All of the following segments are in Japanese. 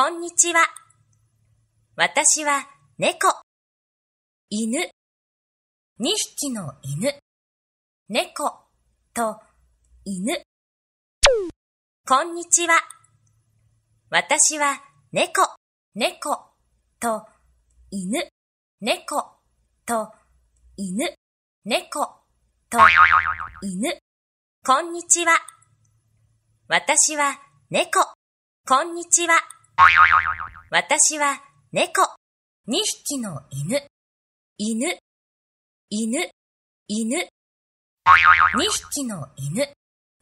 こんにちは。私は猫、犬、二匹の犬、猫と犬。こんにちは。私は猫、猫と犬、猫と犬、猫と犬。こんにちは。私は猫。こんにちは。私は猫、二匹の犬、犬、犬、犬、二匹の犬、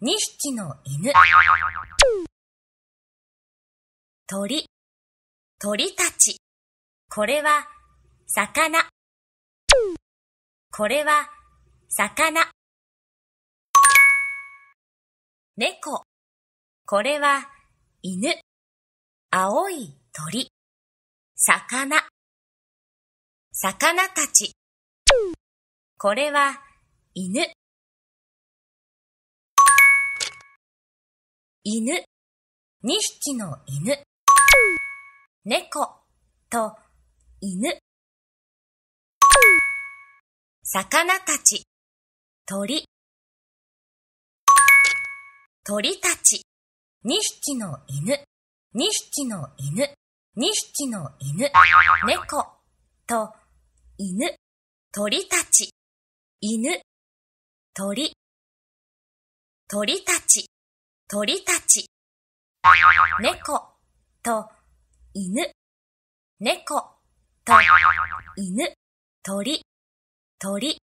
二匹の犬。鳥、鳥たち。これは、魚。これは、魚。猫。これは、犬。青い鳥、魚、魚たち。これは犬、犬、二匹の犬、猫と犬、魚たち、鳥、鳥たち、二匹の犬。2匹の犬、2匹の犬、猫と犬、鳥たち、犬、鳥、鳥たち、鳥たち、猫と犬、猫と犬、鳥、鳥、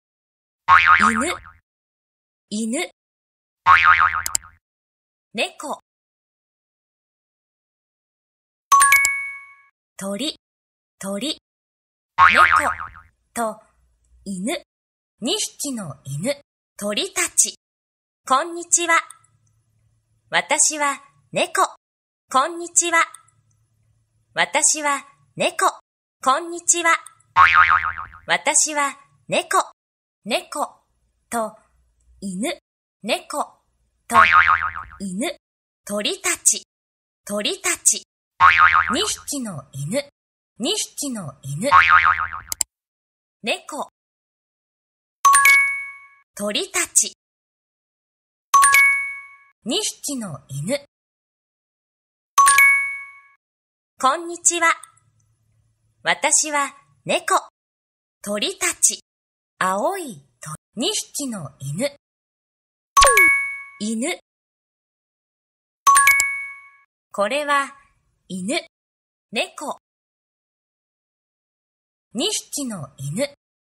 犬、犬、猫鳥、鳥、猫と犬、2匹の犬、鳥たち。こんにちは。私は猫。こんにちは。私は猫。こんにちは。私は猫。猫と犬。猫と犬。鳥たち。鳥たち。二匹の犬、二匹の犬。猫、鳥たち。二匹の犬。こんにちは。私は猫、鳥たち、青い鳥、二匹の犬。犬。これは犬、猫。二匹の犬。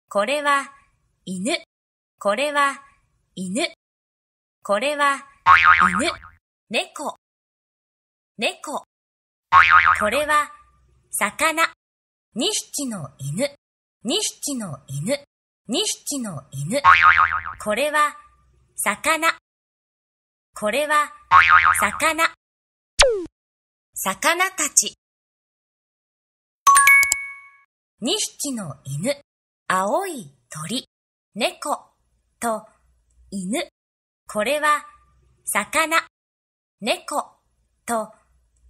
これは、犬。これは、犬。これは、犬。猫。猫。これは、魚。二匹の犬。二匹の犬。二匹の犬。これは、魚。これは、魚。魚たち。2匹の犬、青い鳥、猫と犬。これは魚、猫と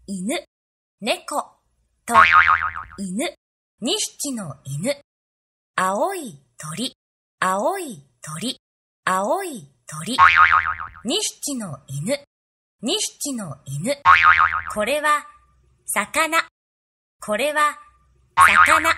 犬、猫と犬。2匹の犬、青い鳥、青い鳥、青い鳥。2匹の犬。2匹の犬。これは、魚。これは、魚。